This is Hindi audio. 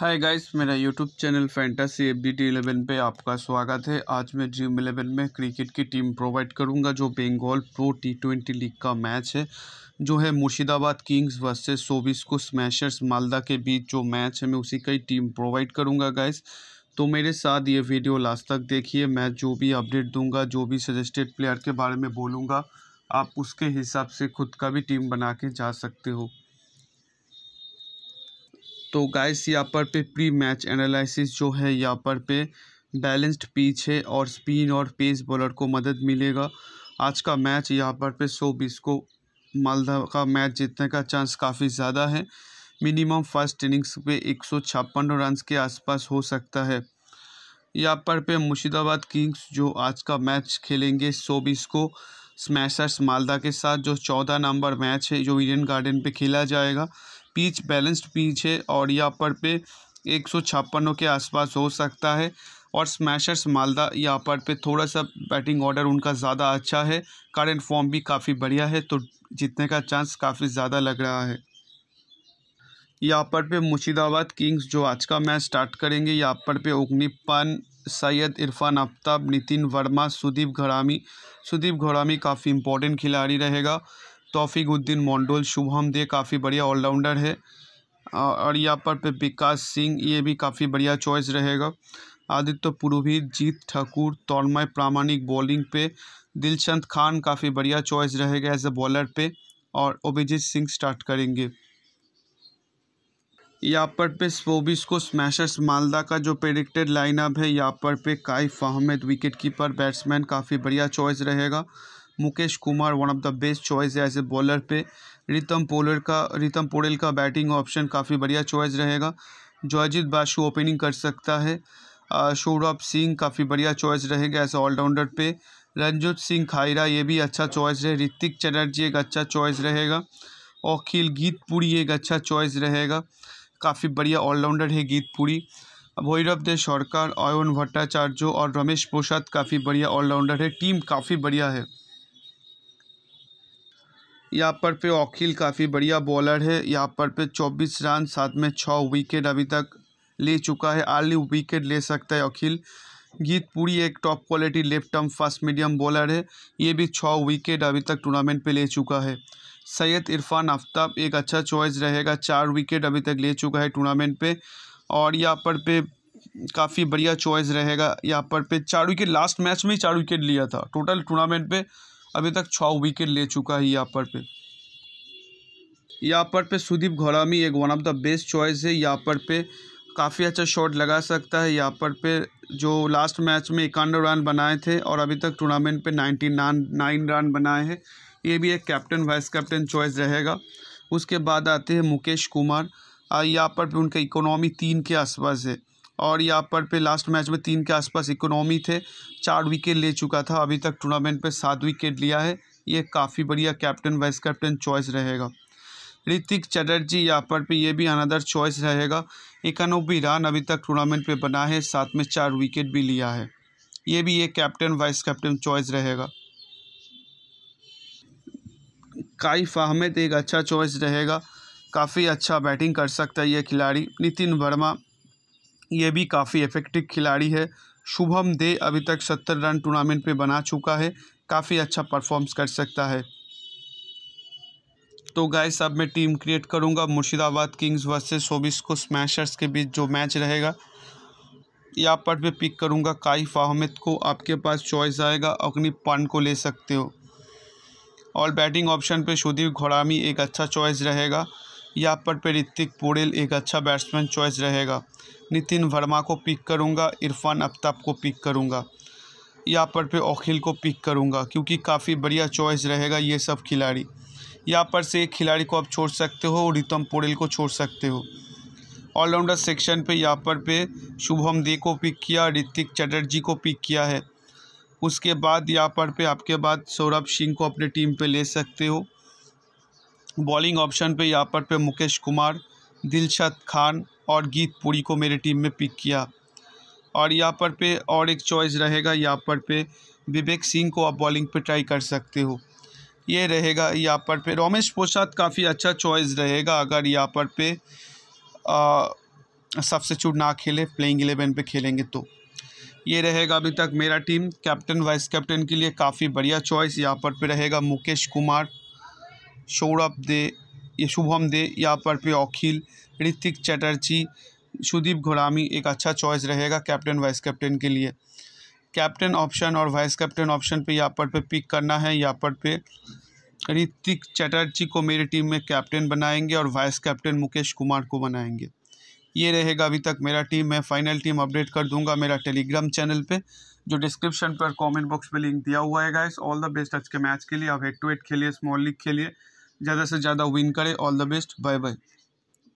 हाय गाइस मेरा YouTube channel fantasy F D T eleven पर आपका स्वागत है आज मैं ड्रीम इलेवन में क्रिकेट की टीम प्रोवाइड करूंगा जो Bengal pro T twenty league का मैच है जो है मुर्शिदाबाद किंग्स वर्सेस को स्मैशर्स मालदा के बीच जो मैच है मैं उसी का ही टीम प्रोवाइड करूंगा गाइस तो मेरे साथ ये वीडियो लास्ट तक देखिए मैं जो भी अपडेट दूँगा जो भी सजेस्टेड प्लेयर के बारे में बोलूँगा आप उसके हिसाब से खुद का भी टीम बना के जा सकते हो तो गाइस यहाँ पर पे प्री मैच एनालिसिस जो है यहाँ पर पे बैलेंस्ड पिच है और स्पिन और पेस बॉलर को मदद मिलेगा आज का मैच यहाँ पर पे सौ बीस को मालदा का मैच जीतने का चांस काफ़ी ज़्यादा है मिनिमम फर्स्ट इनिंग्स पे एक सौ छप्पन रन के आसपास हो सकता है यहाँ पर पे मुर्शिदाबाद किंग्स जो आज का मैच खेलेंगे सौ बीस को स्मैशर्स मालदा के साथ जो चौदह नंबर मैच है जो इंडियन गार्डन पर खेला जाएगा पीच बैलेंस्ड पीच है और यहाँ पर पे एक सौ छप्पनों के आसपास हो सकता है और स्मैशर्स मालदा यहाँ पर पे थोड़ा सा बैटिंग ऑर्डर उनका ज़्यादा अच्छा है करंट फॉर्म भी काफ़ी बढ़िया है तो जीतने का चांस काफ़ी ज़्यादा लग रहा है यहाँ पर पे मुर्शिदाबाद किंग्स जो आज का मैच स्टार्ट करेंगे यहाँ पर पे पान सैयद इरफान आफ्ताब नितिन वर्मा सुदीप घरामी सुदीप घरामी काफ़ी इंपॉर्टेंट खिलाड़ी रहेगा तोफ़ीक उद्दीन मोंडोल शुभम दे काफ़ी बढ़िया ऑलराउंडर है और यहाँ पर पे विकास सिंह ये भी काफ़ी बढ़िया चॉइस रहेगा आदित्य पुरोहित जीत ठाकुर तौरमय प्रामाणिक बॉलिंग पे दिलचंद खान काफ़ी बढ़िया चॉइस रहेगा एज ए बॉलर पे और अभिजीत सिंह स्टार्ट करेंगे यहाँ पर पे स्पोबिस को स्मैशर्स मालदा का जो प्रेडिक्टेड लाइनअप है यहाँ पर पे Kaif Ahmad wicket keeper batsman काफ़ी बढ़िया चॉइस रहेगा Mukesh Kumar one of the best choice है एज ए बॉलर पे रितम पोलर का रितम पोडेल का बैटिंग ऑप्शन काफ़ी बढ़िया चॉइस रहेगा जॉयजीत बाशु ओपनिंग कर सकता है सौरभ सिंह काफ़ी बढ़िया चॉइस रहेगा एज ऑलराउंडर पे रंजोत सिंह खायरा ये भी अच्छा चॉइस है ऋतिक चटर्जी एक अच्छा चॉइस रहेगा अखिल गीतपुरी एक अच्छा चॉइस रहेगा काफ़ी बढ़िया ऑलराउंडर है गीतपुरी भैरव दे सरकार अयन भट्टाचार्य और रमेश प्रसाद काफ़ी बढ़िया ऑलराउंडर है टीम काफ़ी बढ़िया है यहाँ पर पे ओखिल काफ़ी बढ़िया बॉलर है यहाँ पर पे 24 रन साथ में छः विकेट अभी तक ले चुका है आर्ली विकेट ले सकता है अखिल गीत पूरी एक top quality left arm fast medium bowler है ये भी छः विकेट अभी तक टूर्नामेंट पे ले चुका है सैयद इरफान आफ्ताब एक अच्छा चॉइस रहेगा चार विकेट अभी तक ले चुका है टूर्नामेंट पे और यहाँ पर पे काफ़ी बढ़िया चॉइस रहेगा यहाँ पर पे चार विकेट लास्ट मैच में ही चार विकेट लिया था टोटल टूर्नामेंट पे अभी तक छः विकेट ले चुका है यहाँ पर पे यहाँ पर पे सुदीप घोरामी एक one of the best choice है यहाँ पर पे काफ़ी अच्छा शॉट लगा सकता है यहाँ पर पे जो लास्ट मैच में इक्यानवे रन बनाए थे और अभी तक टूर्नामेंट पे नाइन्टी नाइन रन बनाए हैं ये भी एक कैप्टन वाइस कैप्टन चॉइस रहेगा उसके बाद आते हैं मुकेश कुमार यहाँ पर पे उनका इकोनॉमी तीन के आसपास है और यहाँ पर पे लास्ट मैच में तीन के आसपास इकोनॉमी थे चार विकेट ले चुका था अभी तक टूर्नामेंट पे सात विकेट लिया है ये काफ़ी बढ़िया कैप्टन वाइस कैप्टन चॉइस रहेगा ऋतिक चटर्जी यहाँ पर पे ये भी अनदर चॉइस रहेगा इक्यानबे रन अभी तक टूर्नामेंट पे बना है साथ में चार विकेट भी लिया है ये भी ये कैप्टन वाइस कैप्टन चॉइस रहेगा काइफ अहमद एक अच्छा चॉइस रहेगा काफ़ी अच्छा बैटिंग कर सकता है ये खिलाड़ी नितिन वर्मा ये भी काफ़ी इफेक्टिव खिलाड़ी है शुभम दे अभी तक सत्तर रन टूर्नामेंट में बना चुका है काफ़ी अच्छा परफॉर्म्स कर सकता है तो गाय साहब मैं टीम क्रिएट करूंगा मुर्शिदाबाद किंग्स वर्सेस सोबिस को स्मैशर्स के बीच जो मैच रहेगा यहाँ पर मैं पिक करूंगा काइफ अहमद को आपके पास चॉइस आएगा अग्नि पान को ले सकते हो और बैटिंग ऑप्शन पे सुदीप घोड़ामी एक अच्छा चॉइस रहेगा यहाँ पर पे ऋतिक पोडेल एक अच्छा बैट्समैन चॉइस रहेगा नितिन वर्मा को पिक करूँगा इरफान आफ्ताब को पिक करूँगा यहाँ पर पे ओखिल को पिक करूँगा क्योंकि काफ़ी बढ़िया चॉइस रहेगा ये सब खिलाड़ी यहाँ पर से एक खिलाड़ी को आप छोड़ सकते हो रितम पोड़ेल को छोड़ सकते हो ऑलराउंडर सेक्शन पे यहाँ पर पे शुभम दे को पिक किया ऋतिक चटर्जी को पिक किया है उसके बाद यहाँ पर पे आपके बाद सौरभ सिंह को अपने टीम पे ले सकते हो बॉलिंग ऑप्शन पे यहाँ पर पे मुकेश कुमार दिलशद खान और गीत पुरी को मेरी टीम में पिक किया और यहाँ पर पे और एक चॉइस रहेगा यहाँ पर पे विवेक सिंह को आप बॉलिंग पे ट्राई कर सकते हो ये रहेगा यहाँ पर पे रोमेश प्रसाद काफ़ी अच्छा चॉइस रहेगा अगर यहाँ पर पे सबसे चूट ना खेले प्लेइंग एलेवन पे खेलेंगे तो ये रहेगा अभी तक मेरा टीम कैप्टन वाइस कैप्टन के लिए काफ़ी बढ़िया चॉइस यहाँ पर पे रहेगा मुकेश कुमार सौरभ दे शुभम दे यहाँ पर पे अखिल ऋतिक चैटर्जी सुदीप घोरामी एक अच्छा चॉइस रहेगा कैप्टन वाइस कैप्टन के लिए कैप्टन ऑप्शन और वाइस कैप्टन ऑप्शन पे यहाँ पर पे पिक करना है यहाँ पर पे ऋतिक चैटर्जी को मेरी टीम में कैप्टन बनाएंगे और वाइस कैप्टन मुकेश कुमार को बनाएंगे ये रहेगा अभी तक मेरा टीम मैं फाइनल टीम अपडेट कर दूंगा मेरा टेलीग्राम चैनल पे जो डिस्क्रिप्शन पर कमेंट बॉक्स में लिंक दिया हुआ है गाइस ऑल द बेस्ट आज के मैच के लिए आप हेड टू हेड खेलिए स्मॉल लीग खेलिए ज़्यादा से ज़्यादा विन करे all the best bye bye